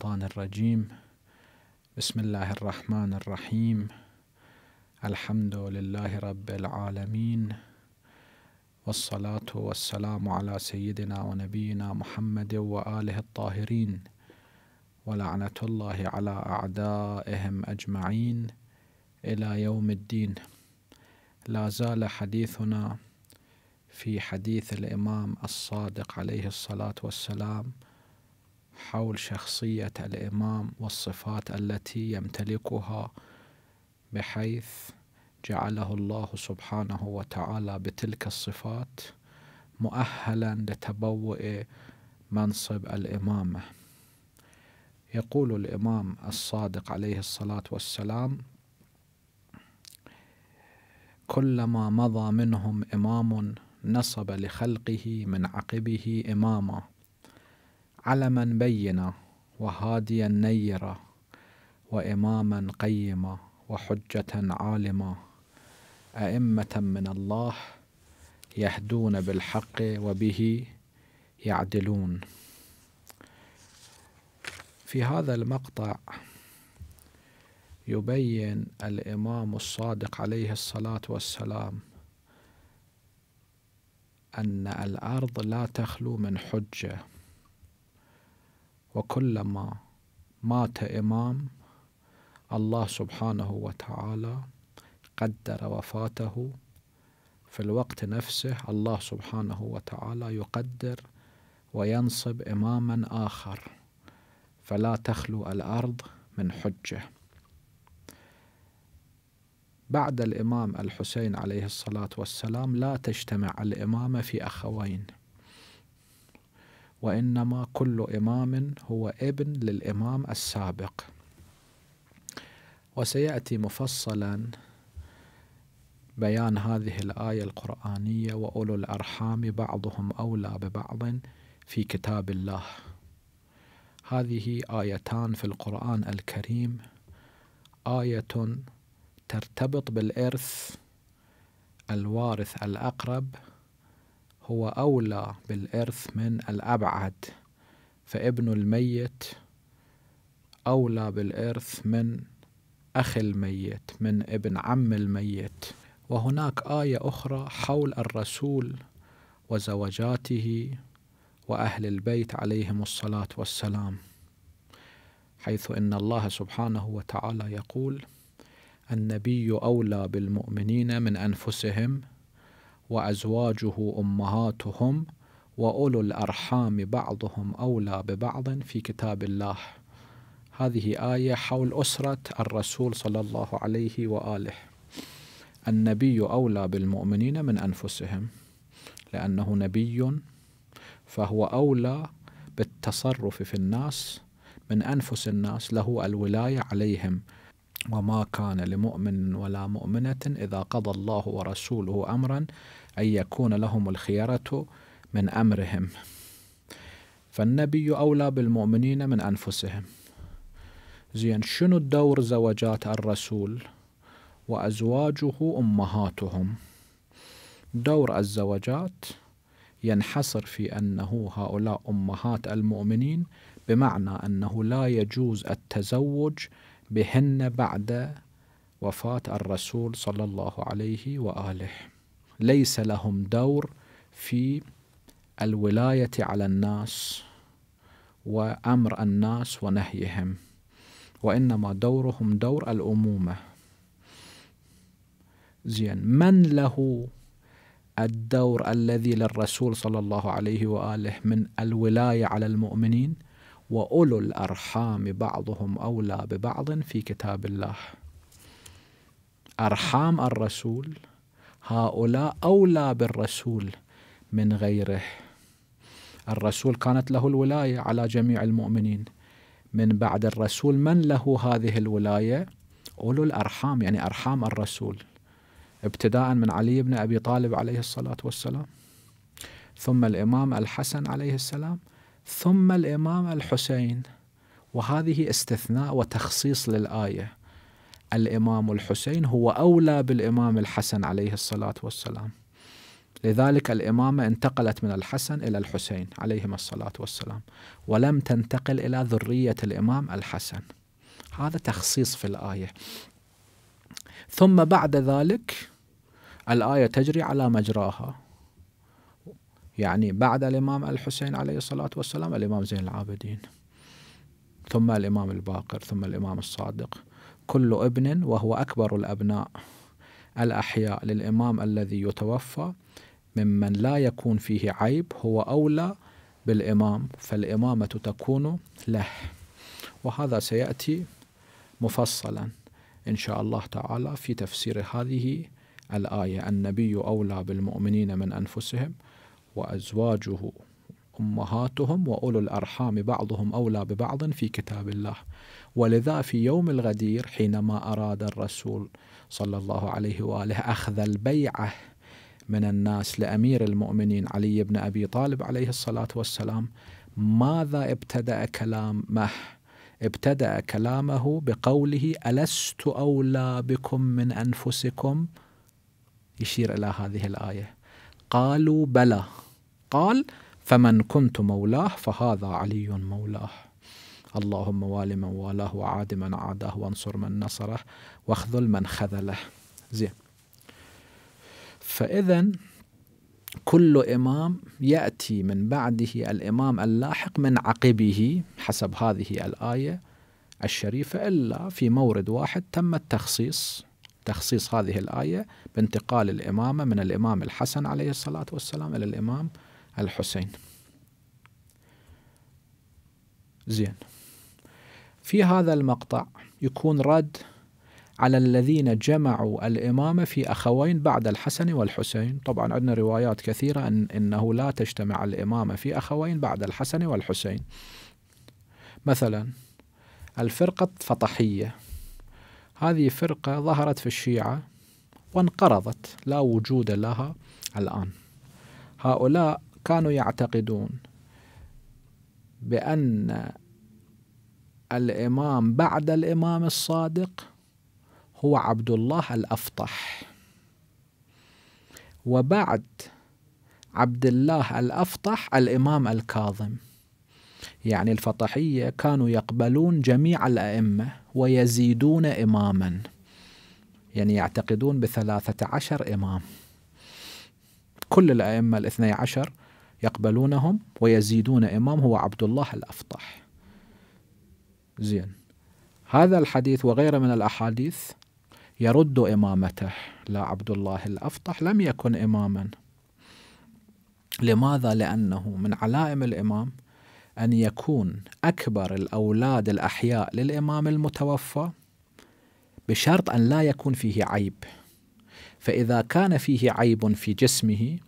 الشيطان الرجيم بسم الله الرحمن الرحيم الحمد لله رب العالمين والصلاة والسلام على سيدنا ونبينا محمد وآله الطاهرين ولعنة الله على أعدائهم أجمعين إلى يوم الدين لا زال حديثنا في حديث الإمام الصادق عليه الصلاة والسلام حول شخصية الإمام والصفات التي يمتلكها بحيث جعله الله سبحانه وتعالى بتلك الصفات مؤهلا لتبوء منصب الإمامة يقول الإمام الصادق عليه الصلاة والسلام كلما مضى منهم إمام نصب لخلقه من عقبه إماما علما بينا وهاديا نيرا وإماما قيما وحجة عالما أئمة من الله يهدون بالحق وبه يعدلون في هذا المقطع يبين الإمام الصادق عليه الصلاة والسلام أن الأرض لا تخلو من حجة وكلما مات إمام الله سبحانه وتعالى قدر وفاته في الوقت نفسه الله سبحانه وتعالى يقدر وينصب إماما آخر فلا تخلو الأرض من حجة بعد الإمام الحسين عليه الصلاة والسلام لا تجتمع الإمامة في أخوين وإنما كل إمام هو ابن للإمام السابق وسيأتي مفصلا بيان هذه الآية القرآنية وأولو الأرحام بعضهم أولى ببعض في كتاب الله هذه آيتان في القرآن الكريم آية ترتبط بالإرث الوارث الأقرب هو أولى بالإرث من الأبعد فابن الميت أولى بالإرث من أخ الميت من ابن عم الميت وهناك آية أخرى حول الرسول وزوجاته وأهل البيت عليهم الصلاة والسلام حيث إن الله سبحانه وتعالى يقول النبي أولى بالمؤمنين من أنفسهم وأزواجه أمهاتهم وأولو الأرحام بعضهم أولى ببعض في كتاب الله هذه آية حول أسرة الرسول صلى الله عليه وآله النبي أولى بالمؤمنين من أنفسهم لأنه نبي فهو أولى بالتصرف في الناس من أنفس الناس له الولاية عليهم وما كان لمؤمن ولا مؤمنة إذا قضى الله ورسوله أمرا أن يكون لهم الخيرة من أمرهم فالنبي أولى بالمؤمنين من أنفسهم زين شنو الدور زوجات الرسول وأزواجه أمهاتهم دور الزوجات ينحصر في أنه هؤلاء أمهات المؤمنين بمعنى أنه لا يجوز التزوج بهن بعد وفاة الرسول صلى الله عليه وآله ليس لهم دور في الولاية على الناس وأمر الناس ونهيهم وإنما دورهم دور الأمومة زين من له الدور الذي للرسول صلى الله عليه وآله من الولاية على المؤمنين واولو الارحام بعضهم اولى ببعض في كتاب الله ارحام الرسول هؤلاء اولى بالرسول من غيره الرسول كانت له الولايه على جميع المؤمنين من بعد الرسول من له هذه الولايه اولو الارحام يعني ارحام الرسول ابتداء من علي بن ابي طالب عليه الصلاه والسلام ثم الامام الحسن عليه السلام ثم الإمام الحسين وهذه استثناء وتخصيص للآية الإمام الحسين هو أولى بالإمام الحسن عليه الصلاة والسلام لذلك الإمامة انتقلت من الحسن إلى الحسين عليهما الصلاة والسلام ولم تنتقل إلى ذرية الإمام الحسن هذا تخصيص في الآية ثم بعد ذلك الآية تجري على مجراها يعني بعد الإمام الحسين عليه الصلاة والسلام الإمام زين العابدين ثم الإمام الباقر ثم الإمام الصادق كل ابن وهو أكبر الأبناء الأحياء للإمام الذي يتوفى ممن لا يكون فيه عيب هو أولى بالإمام فالإمامة تكون له وهذا سيأتي مفصلا إن شاء الله تعالى في تفسير هذه الآية النبي أولى بالمؤمنين من أنفسهم وأزواجه أمهاتهم وأولو الأرحام بعضهم أولى ببعض في كتاب الله ولذا في يوم الغدير حينما أراد الرسول صلى الله عليه وآله أخذ البيعة من الناس لأمير المؤمنين علي بن أبي طالب عليه الصلاة والسلام ماذا ابتدأ كلامه؟ ابتدأ كلامه بقوله ألست أولى بكم من أنفسكم؟ يشير إلى هذه الآية قالوا بلى قال فمن كنت مولاه فهذا علي مولاه اللهم وال من والاه وعاد من عاداه وانصر من نصره واخذل من خذله زين فإذا كل إمام يأتي من بعده الإمام اللاحق من عقبه حسب هذه الآية الشريفة إلا في مورد واحد تم التخصيص تخصيص هذه الآية بانتقال الإمامة من الإمام الحسن عليه الصلاة والسلام إلى الإمام الحسين زين في هذا المقطع يكون رد على الذين جمعوا الإمامة في أخوين بعد الحسن والحسين طبعا عندنا روايات كثيرة أن أنه لا تجتمع الإمامة في أخوين بعد الحسن والحسين مثلا الفرقة الفطحية هذه فرقة ظهرت في الشيعة وانقرضت لا وجود لها الآن هؤلاء كانوا يعتقدون بأن الإمام بعد الإمام الصادق هو عبد الله الأفطح وبعد عبد الله الأفطح الإمام الكاظم يعني الفطحية كانوا يقبلون جميع الأئمة ويزيدون إماما يعني يعتقدون بثلاثة عشر إمام كل الأئمة الاثني عشر يقبلونهم ويزيدون إمام هو عبد الله الأفطح زين هذا الحديث وغيره من الأحاديث يرد إمامته لا عبد الله الأفطح لم يكن إماما لماذا؟ لأنه من علائم الإمام أن يكون أكبر الأولاد الأحياء للإمام المتوفى بشرط أن لا يكون فيه عيب فإذا كان فيه عيب في جسمه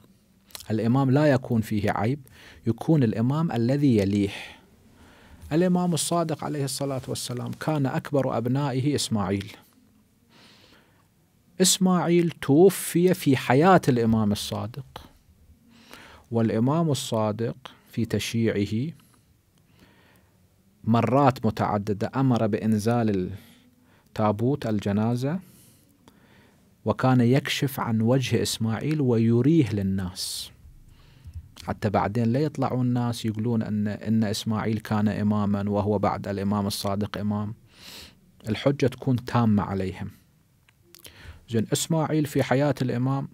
الإمام لا يكون فيه عيب يكون الإمام الذي يليه الإمام الصادق عليه الصلاة والسلام كان أكبر أبنائه إسماعيل إسماعيل توفي في حياة الإمام الصادق والإمام الصادق في تشييعه مرات متعددة أمر بإنزال تابوت الجنازة وكان يكشف عن وجه إسماعيل ويريه للناس حتى بعدين لا يطلعون الناس يقولون أن, إن إسماعيل كان إماما وهو بعد الإمام الصادق إمام الحجة تكون تامة عليهم زين إسماعيل في حياة الإمام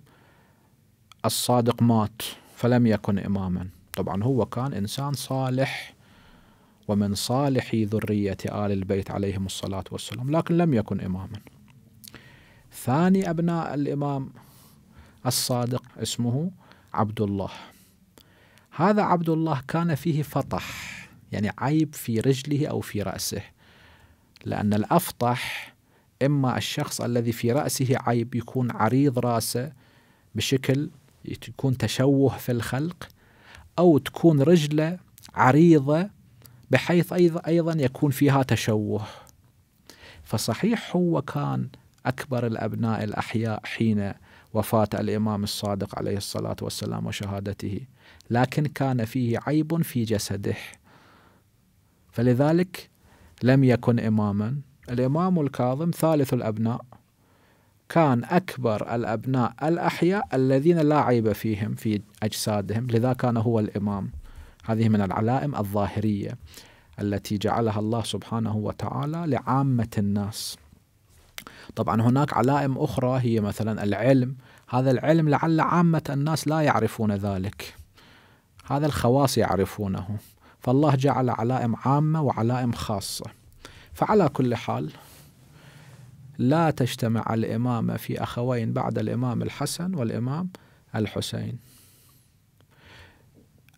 الصادق مات فلم يكن إماما طبعا هو كان إنسان صالح ومن صالح ذرية آل البيت عليهم الصلاة والسلام لكن لم يكن إماما ثاني أبناء الإمام الصادق اسمه عبد الله هذا عبد الله كان فيه فطح يعني عيب في رجله أو في رأسه لأن الأفطح إما الشخص الذي في رأسه عيب يكون عريض رأسه بشكل يكون تشوه في الخلق أو تكون رجله عريضة بحيث أيضا يكون فيها تشوه فصحيح هو كان أكبر الأبناء الأحياء حين وفاة الإمام الصادق عليه الصلاة والسلام وشهادته لكن كان فيه عيب في جسده فلذلك لم يكن إماما الإمام الكاظم ثالث الأبناء كان أكبر الأبناء الأحياء الذين لا عيب فيهم في أجسادهم لذا كان هو الإمام هذه من العلائم الظاهرية التي جعلها الله سبحانه وتعالى لعامة الناس طبعا هناك علائم أخرى هي مثلا العلم هذا العلم لعل عامة الناس لا يعرفون ذلك هذا الخواص يعرفونه فالله جعل علائم عامة وعلائم خاصة فعلى كل حال لا تجتمع الإمامة في أخوين بعد الإمام الحسن والإمام الحسين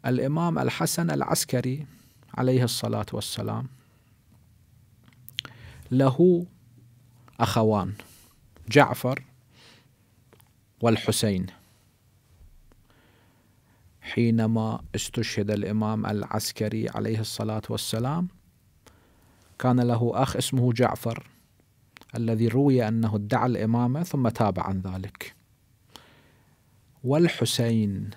الإمام الحسن العسكري عليه الصلاة والسلام له أخوان جعفر والحسين حينما استشهد الإمام العسكري عليه الصلاة والسلام كان له أخ اسمه جعفر الذي روي أنه ادعى الإمامة ثم تاب عن ذلك والحسين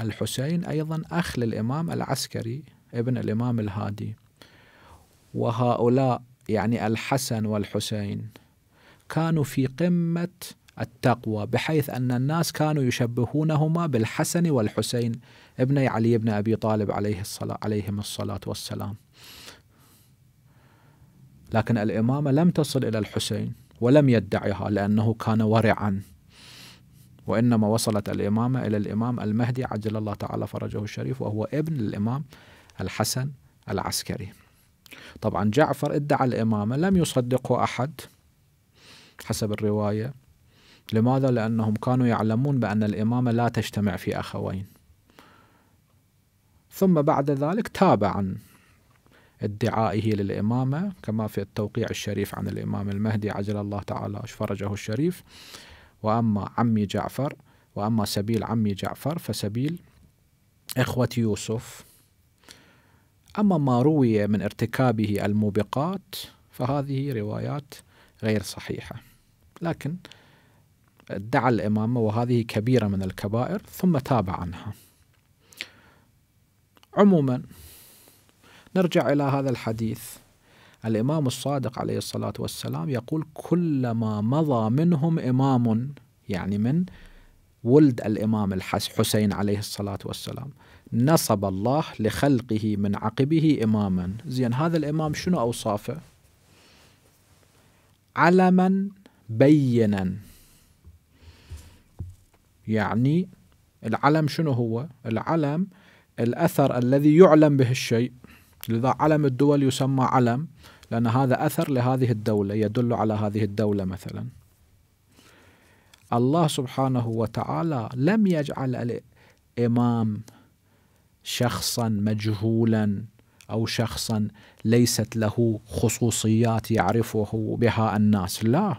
الحسين أيضا أخ للإمام العسكري ابن الإمام الهادي وهؤلاء يعني الحسن والحسين كانوا في قمة التقوى بحيث أن الناس كانوا يشبهونهما بالحسن والحسين ابن علي بن أبي طالب عليه الصلاة عليهم الصلاة والسلام لكن الإمامة لم تصل إلى الحسين ولم يدعها لأنه كان ورعا وإنما وصلت الإمامة إلى الإمام المهدي عجل الله تعالى فرجه الشريف وهو ابن الإمام الحسن العسكري طبعا جعفر ادعى الإمامة لم يصدقه أحد حسب الرواية لماذا؟ لأنهم كانوا يعلمون بأن الإمامة لا تجتمع في أخوين ثم بعد ذلك تاب عن ادعائه للإمامة كما في التوقيع الشريف عن الإمام المهدي عجل الله تعالى فرجه الشريف وأما عمي جعفر وأما سبيل عمي جعفر فسبيل إخوة يوسف أما ما روي من ارتكابه الموبقات فهذه روايات غير صحيحة لكن ادعى الإمامة وهذه كبيرة من الكبائر ثم تاب عنها عموما نرجع إلى هذا الحديث الإمام الصادق عليه الصلاة والسلام يقول كلما مضى منهم إمام يعني من ولد الإمام الحسين عليه الصلاة والسلام نصب الله لخلقه من عقبه إماما زين هذا الإمام شنو أوصافه علما بينا يعني العلم شنو هو العلم الأثر الذي يعلم به الشيء لذا علم الدول يسمى علم لأن هذا أثر لهذه الدولة يدل على هذه الدولة مثلا الله سبحانه وتعالى لم يجعل الإمام شخصا مجهولا او شخصا ليست له خصوصيات يعرفه بها الناس لا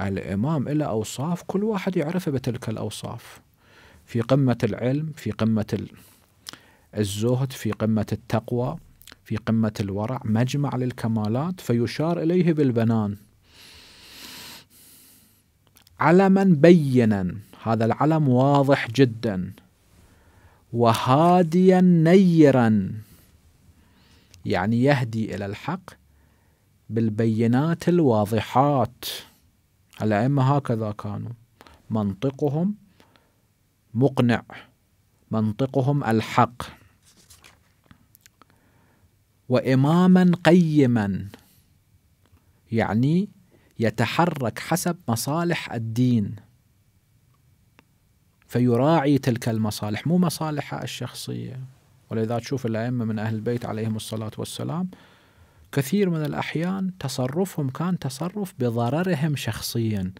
الامام له اوصاف كل واحد يعرفه بتلك الاوصاف في قمه العلم في قمه الزهد في قمه التقوى في قمه الورع مجمع للكمالات فيشار اليه بالبنان علما بينا هذا العلم واضح جدا وهاديا نيرا يعني يهدي إلى الحق بالبينات الواضحات الأئمة هكذا كانوا منطقهم مقنع منطقهم الحق وإماما قيما يعني يتحرك حسب مصالح الدين فيراعي تلك المصالح مو مصالحه الشخصيه ولذا تشوف الأئمة من أهل البيت عليهم الصلاة والسلام كثير من الأحيان تصرفهم كان تصرف بضررهم شخصيا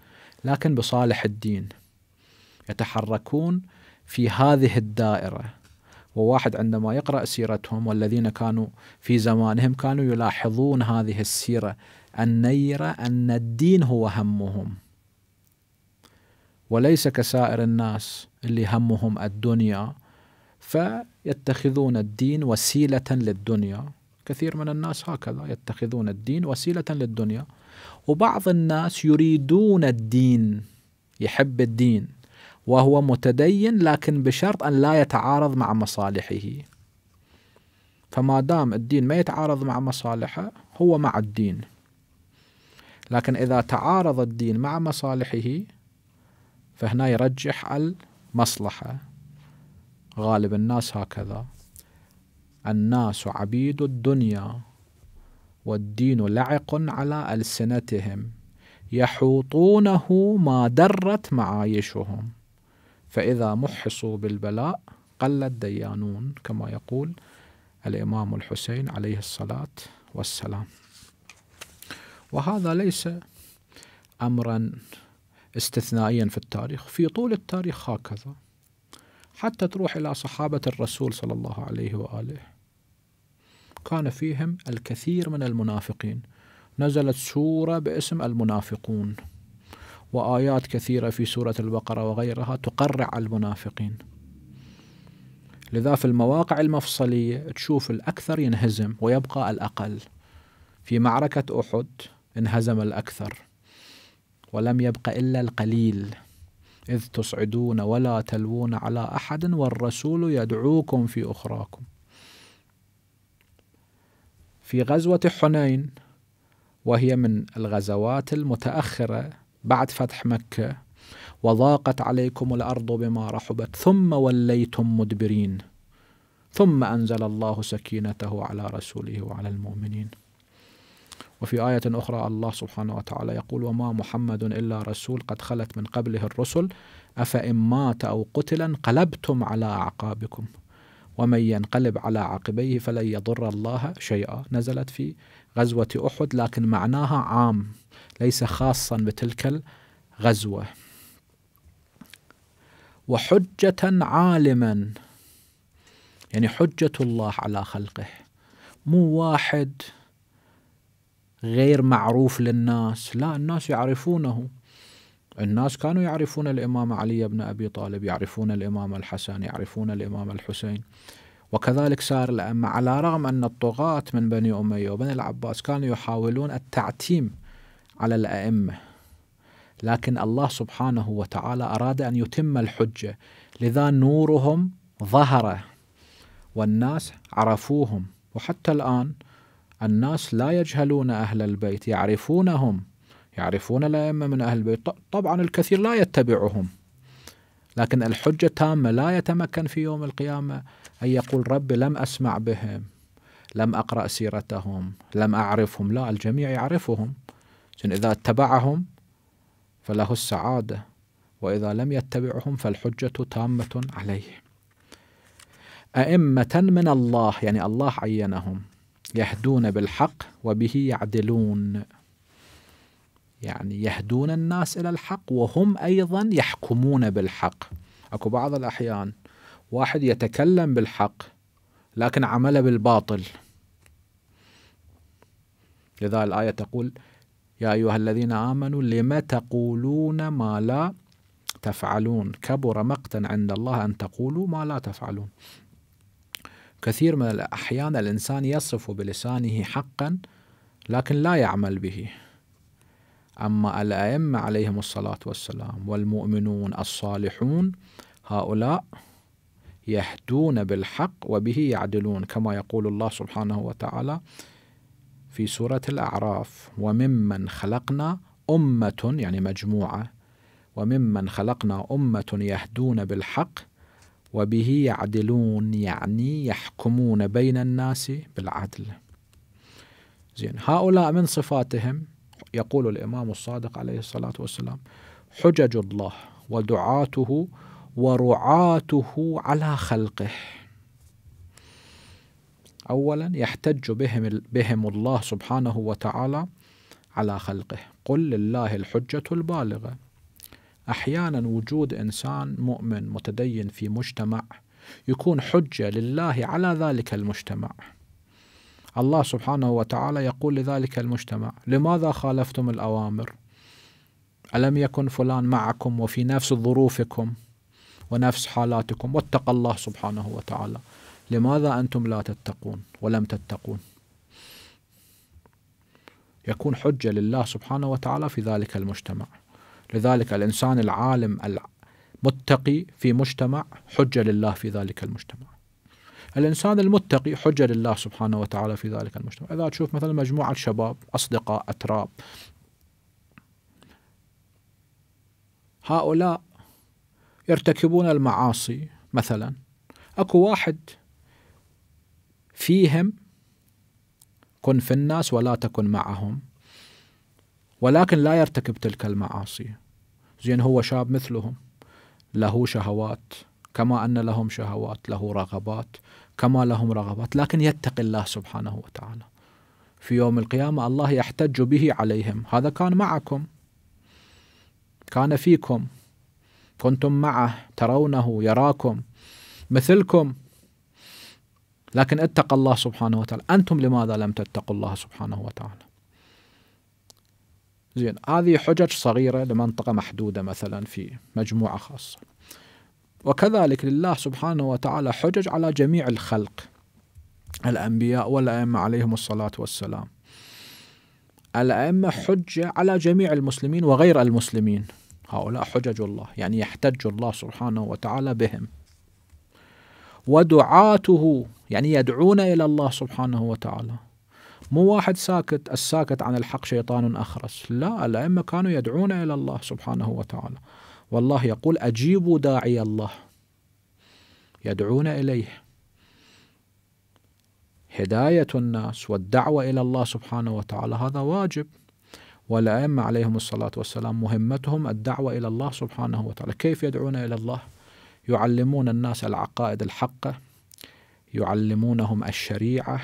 لكن بصالح الدين يتحركون في هذه الدائرة وواحد عندما يقرأ سيرتهم والذين كانوا في زمانهم كانوا يلاحظون هذه السيرة النيرة أن الدين هو همهم وليس كسائر الناس اللي همهم الدنيا فيتخذون الدين وسيله للدنيا كثير من الناس هكذا يتخذون الدين وسيله للدنيا وبعض الناس يريدون الدين يحب الدين وهو متدين لكن بشرط ان لا يتعارض مع مصالحه فما دام الدين ما يتعارض مع مصالحه هو مع الدين لكن اذا تعارض الدين مع مصالحه فهنا يرجح المصلحة غالب الناس هكذا الناس عبيد الدنيا والدين لعق على ألسنتهم يحوطونه ما درت معايشهم فإذا محصوا بالبلاء قل الديانون كما يقول الإمام الحسين عليه الصلاة والسلام وهذا ليس أمرا استثنائيا في التاريخ في طول التاريخ هكذا حتى تروح إلى صحابة الرسول صلى الله عليه وآله كان فيهم الكثير من المنافقين نزلت سورة باسم المنافقون وآيات كثيرة في سورة البقرة وغيرها تقرع المنافقين لذا في المواقع المفصلية تشوف الأكثر ينهزم ويبقى الأقل في معركة أحد انهزم الأكثر ولم يبق إلا القليل إذ تصعدون ولا تلوون على أحد والرسول يدعوكم في أخراكم في غزوة حنين وهي من الغزوات المتأخرة بعد فتح مكة وضاقت عليكم الأرض بما رحبت ثم وليتم مدبرين ثم أنزل الله سكينته على رسوله وعلى المؤمنين وفي آية أخرى الله سبحانه وتعالى يقول وما محمد إلا رسول قد خلت من قبله الرسل أفإن مات أو قتل انقلبتم على أعقابكم ومن ينقلب على عقبيه فلن يضر الله شيئا نزلت في غزوة أحد لكن معناها عام ليس خاصا بتلك الغزوة وحجة عالما يعني حجة الله على خلقه مو واحد غير معروف للناس لا الناس يعرفونه الناس كانوا يعرفون الإمام علي بن أبي طالب يعرفون الإمام الحسن يعرفون الإمام الحسين وكذلك سائر الأئمة على رغم أن الطغاة من بني أمية وبني العباس كانوا يحاولون التعتيم على الأئمة لكن الله سبحانه وتعالى أراد أن يتم الحجة لذا نورهم ظهر والناس عرفوهم وحتى الآن الناس لا يجهلون أهل البيت يعرفونهم يعرفون الأئمة من أهل البيت طبعا الكثير لا يتبعهم لكن الحجة تامة لا يتمكن في يوم القيامة أن يقول رب لم أسمع بهم لم أقرأ سيرتهم لم أعرفهم لا الجميع يعرفهم إذا اتبعهم فله السعادة وإذا لم يتبعهم فالحجة تامة عليه أئمة من الله يعني الله عينهم يهدون بالحق وبه يعدلون يعني يهدون الناس إلى الحق وهم أيضا يحكمون بالحق أكو بعض الأحيان واحد يتكلم بالحق لكن عمله بالباطل لذا الآية تقول يا أيها الذين آمنوا لم تقولون ما لا تفعلون كبر مقتا عند الله أن تقولوا ما لا تفعلون كثير من الأحيان الإنسان يصف بلسانه حقا لكن لا يعمل به أما الأئمة عليهم الصلاة والسلام والمؤمنون الصالحون هؤلاء يهدون بالحق وبه يعدلون كما يقول الله سبحانه وتعالى في سورة الأعراف وممن خلقنا أمة يعني مجموعة وممن خلقنا أمة يهدون بالحق وبه يعدلون يعني يحكمون بين الناس بالعدل زين هؤلاء من صفاتهم يقول الإمام الصادق عليه الصلاة والسلام حجج الله ودعاته ورعاته على خلقه أولا يحتج بهم, بهم الله سبحانه وتعالى على خلقه قل لله الحجة البالغة احيانا وجود انسان مؤمن متدين في مجتمع يكون حجه لله على ذلك المجتمع الله سبحانه وتعالى يقول لذلك المجتمع لماذا خالفتم الاوامر الم يكن فلان معكم وفي نفس ظروفكم ونفس حالاتكم واتقى الله سبحانه وتعالى لماذا انتم لا تتقون ولم تتقون يكون حجه لله سبحانه وتعالى في ذلك المجتمع لذلك الإنسان العالم المتقي في مجتمع حجة لله في ذلك المجتمع الإنسان المتقي حجة لله سبحانه وتعالى في ذلك المجتمع إذا تشوف مثلا مجموعة شباب أصدقاء أتراب هؤلاء يرتكبون المعاصي مثلا اكو واحد فيهم كن في الناس ولا تكن معهم ولكن لا يرتكب تلك المعاصي زين هو شاب مثلهم له شهوات كما أن لهم شهوات له رغبات كما لهم رغبات لكن يتقي الله سبحانه وتعالى في يوم القيامة الله يحتج به عليهم هذا كان معكم كان فيكم كنتم معه ترونه يراكم مثلكم لكن اتقى الله سبحانه وتعالى أنتم لماذا لم تتقوا الله سبحانه وتعالى زين هذه حجج صغيرة لمنطقة محدودة مثلا في مجموعة خاصة وكذلك لله سبحانه وتعالى حجج على جميع الخلق الأنبياء والأئمة عليهم الصلاة والسلام الأئمة حجة على جميع المسلمين وغير المسلمين هؤلاء حجج الله يعني يحتج الله سبحانه وتعالى بهم ودعاته يعني يدعون إلى الله سبحانه وتعالى مو واحد ساكت الساكت عن الحق شيطان أخرس لا الأئمة كانوا يدعون إلى الله سبحانه وتعالى والله يقول أجيبوا داعي الله يدعون إليه هداية الناس والدعوة إلى الله سبحانه وتعالى هذا واجب والأئمة عليهم الصلاة والسلام مهمتهم الدعوة إلى الله سبحانه وتعالى كيف يدعون إلى الله يعلمون الناس العقائد الحقة يعلمونهم الشريعة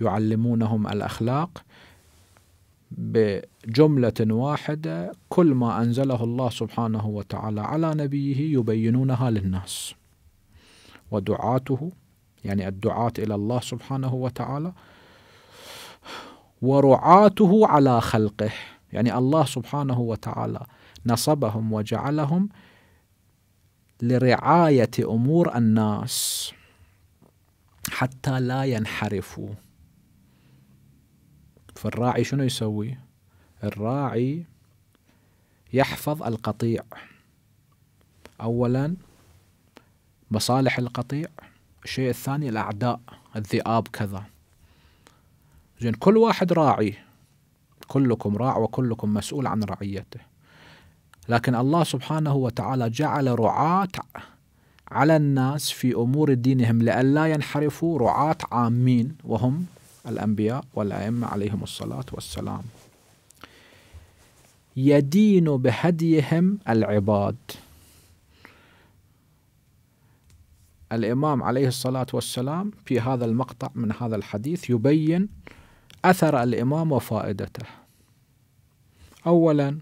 يعلمونهم الأخلاق بجملة واحدة كل ما أنزله الله سبحانه وتعالى على نبيه يبينونها للناس ودعاته يعني الدعاة إلى الله سبحانه وتعالى ورعاته على خلقه يعني الله سبحانه وتعالى نصبهم وجعلهم لرعاية أمور الناس حتى لا ينحرفوا فالراعي شنو يسوي الراعي يحفظ القطيع أولا مصالح القطيع الشيء الثاني الأعداء الذئاب كذا زين كل واحد راعي كلكم راع وكلكم مسؤول عن رعيته لكن الله سبحانه وتعالى جعل رعاة على الناس في أمور دينهم لئلا ينحرفوا رعاة عامين وهم الأنبياء والأئمة عليهم الصلاة والسلام يدين بهديهم العباد الإمام عليه الصلاة والسلام في هذا المقطع من هذا الحديث يبين أثر الإمام وفائدته أولا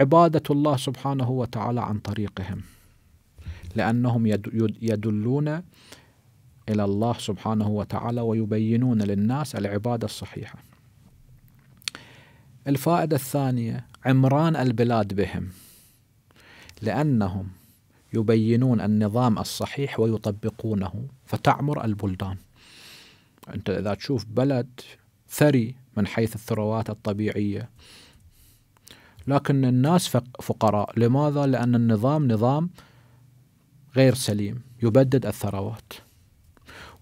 عبادة الله سبحانه وتعالى عن طريقهم لأنهم يدلون إلى الله سبحانه وتعالى ويبينون للناس العبادة الصحيحة الفائدة الثانية عمران البلاد بهم لأنهم يبينون النظام الصحيح ويطبقونه فتعمر البلدان أنت إذا تشوف بلد ثري من حيث الثروات الطبيعية لكن الناس فقراء لماذا؟ لأن النظام نظام غير سليم يبدد الثروات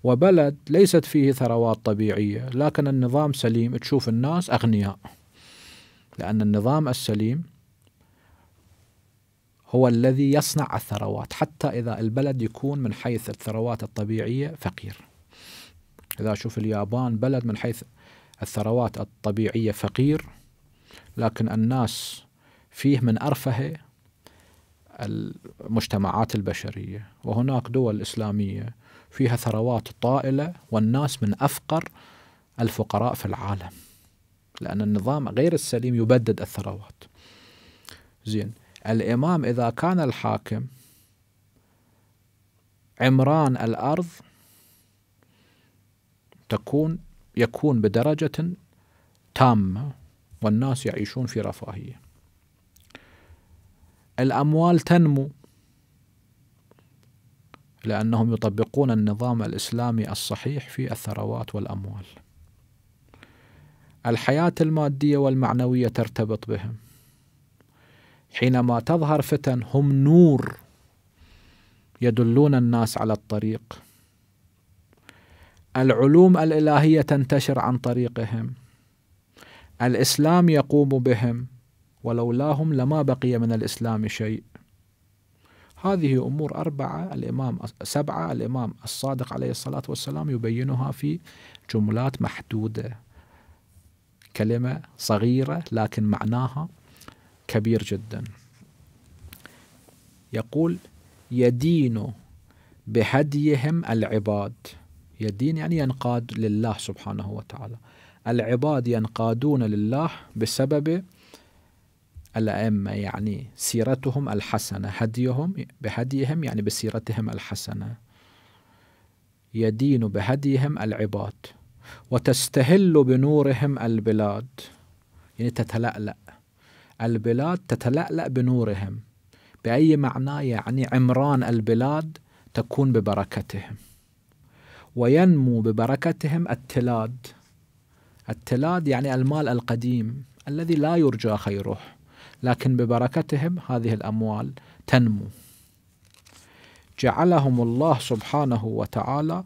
وبلد ليست فيه ثروات طبيعية لكن النظام سليم تشوف الناس أغنياء لأن النظام السليم هو الذي يصنع الثروات حتى إذا البلد يكون من حيث الثروات الطبيعية فقير إذا شوف اليابان بلد من حيث الثروات الطبيعية فقير لكن الناس فيه من أرفه المجتمعات البشرية وهناك دول إسلامية فيها ثروات طائلة والناس من أفقر الفقراء في العالم لأن النظام غير السليم يبدد الثروات زين الإمام إذا كان الحاكم عمران الأرض تكون يكون بدرجة تامة والناس يعيشون في رفاهية الأموال تنمو لأنهم يطبقون النظام الإسلامي الصحيح في الثروات والأموال الحياة المادية والمعنوية ترتبط بهم حينما تظهر فتن هم نور يدلون الناس على الطريق العلوم الإلهية تنتشر عن طريقهم الإسلام يقوم بهم ولولاهم لما بقي من الإسلام شيء هذه أمور أربعة الإمام سبعة الإمام الصادق عليه الصلاة والسلام يبينها في جملات محدودة كلمة صغيرة لكن معناها كبير جدا يقول يدين بهديهم العباد يدين يعني ينقاد لله سبحانه وتعالى العباد ينقادون لله بسبب الأئمة يعني سيرتهم الحسنة هديهم بهديهم يعني بسيرتهم الحسنة يدين بهديهم العباد وتستهل بنورهم البلاد يعني تتلألأ البلاد تتلألأ بنورهم بأي معنى يعني عمران البلاد تكون ببركتهم وينمو ببركتهم التلاد التلاد يعني المال القديم الذي لا يرجى خيره لكن ببركتهم هذه الأموال تنمو جعلهم الله سبحانه وتعالى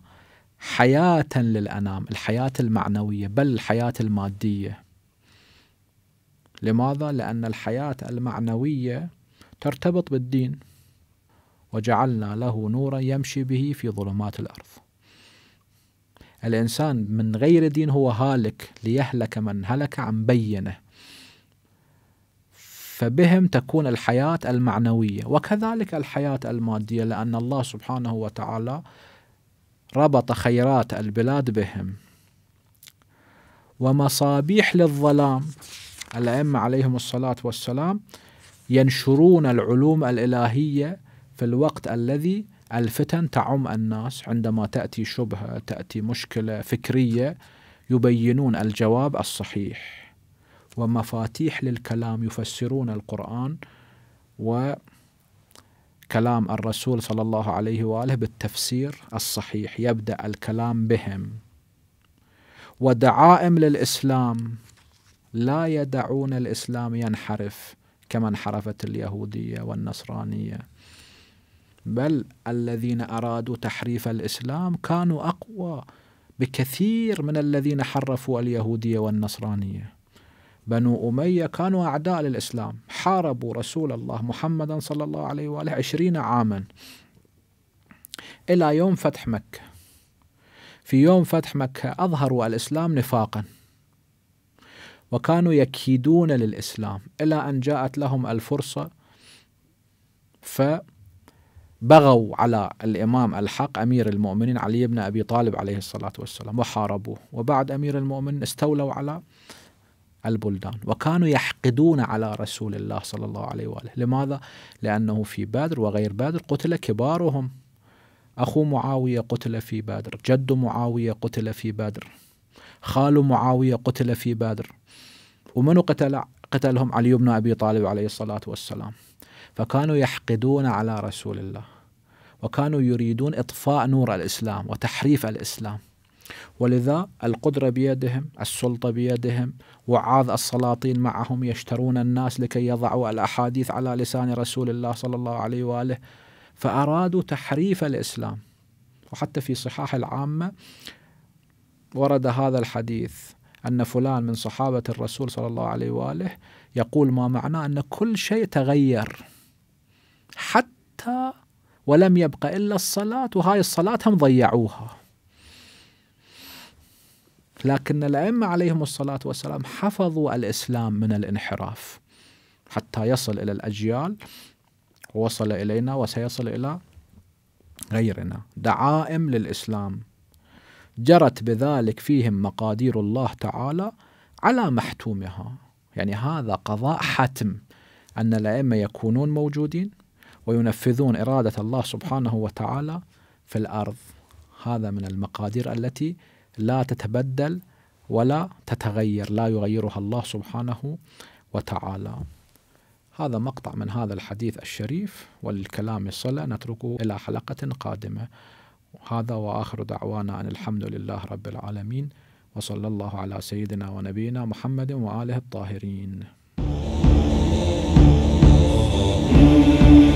حياة للأنام الحياة المعنوية بل الحياة المادية لماذا؟ لأن الحياة المعنوية ترتبط بالدين وجعلنا له نورا يمشي به في ظلمات الأرض الإنسان من غير دين هو هالك ليهلك من هلك عن بينه فبهم تكون الحياة المعنوية وكذلك الحياة المادية لأن الله سبحانه وتعالى ربط خيرات البلاد بهم ومصابيح للظلام الأئمة عليهم الصلاة والسلام ينشرون العلوم الإلهية في الوقت الذي الفتن تعم الناس عندما تأتي شبهة تأتي مشكلة فكرية يبينون الجواب الصحيح ومفاتيح للكلام يفسرون القرآن وكلام الرسول صلى الله عليه وآله بالتفسير الصحيح يبدأ الكلام بهم ودعائم للإسلام لا يدعون الإسلام ينحرف كما انحرفت اليهودية والنصرانية بل الذين أرادوا تحريف الإسلام كانوا أقوى بكثير من الذين حرفوا اليهودية والنصرانية بنو أمية كانوا أعداء للإسلام حاربوا رسول الله محمدا صلى الله عليه وآله عشرين عاما إلى يوم فتح مكة في يوم فتح مكة أظهروا الإسلام نفاقا وكانوا يكيدون للإسلام إلى أن جاءت لهم الفرصة فبغوا على الإمام الحق أمير المؤمنين علي بن أبي طالب عليه الصلاة والسلام وحاربوه وبعد أمير المؤمنين استولوا على البلدان وكانوا يحقدون على رسول الله صلى الله عليه وآله لماذا؟ لأنه في بدر وغير بدر قتل كبارهم أخو معاوية قتل في بدر جد معاوية قتل في بدر خال معاوية قتل في بدر ومن قتل قتلهم علي بن أبي طالب عليه الصلاة والسلام فكانوا يحقدون على رسول الله وكانوا يريدون إطفاء نور الإسلام وتحريف الإسلام ولذا القدرة بيدهم السلطة بيدهم وعاذ السلاطين معهم يشترون الناس لكي يضعوا الأحاديث على لسان رسول الله صلى الله عليه وآله فأرادوا تحريف الإسلام وحتى في صحاح العامة ورد هذا الحديث أن فلان من صحابة الرسول صلى الله عليه وآله يقول ما معناه أن كل شيء تغير حتى ولم يبقى إلا الصلاة وهاي الصلاة هم ضيعوها لكن الأئمة عليهم الصلاة والسلام حفظوا الإسلام من الانحراف حتى يصل إلى الأجيال وصل إلينا وسيصل إلى غيرنا دعائم للإسلام جرت بذلك فيهم مقادير الله تعالى على محتومها يعني هذا قضاء حتم أن الأئمة يكونون موجودين وينفذون إرادة الله سبحانه وتعالى في الأرض هذا من المقادير التي لا تتبدل ولا تتغير لا يغيرها الله سبحانه وتعالى هذا مقطع من هذا الحديث الشريف وللكلام صلة نتركه إلى حلقة قادمة هذا وآخر دعوانا أن الحمد لله رب العالمين وصلى الله على سيدنا ونبينا محمد وآله الطاهرين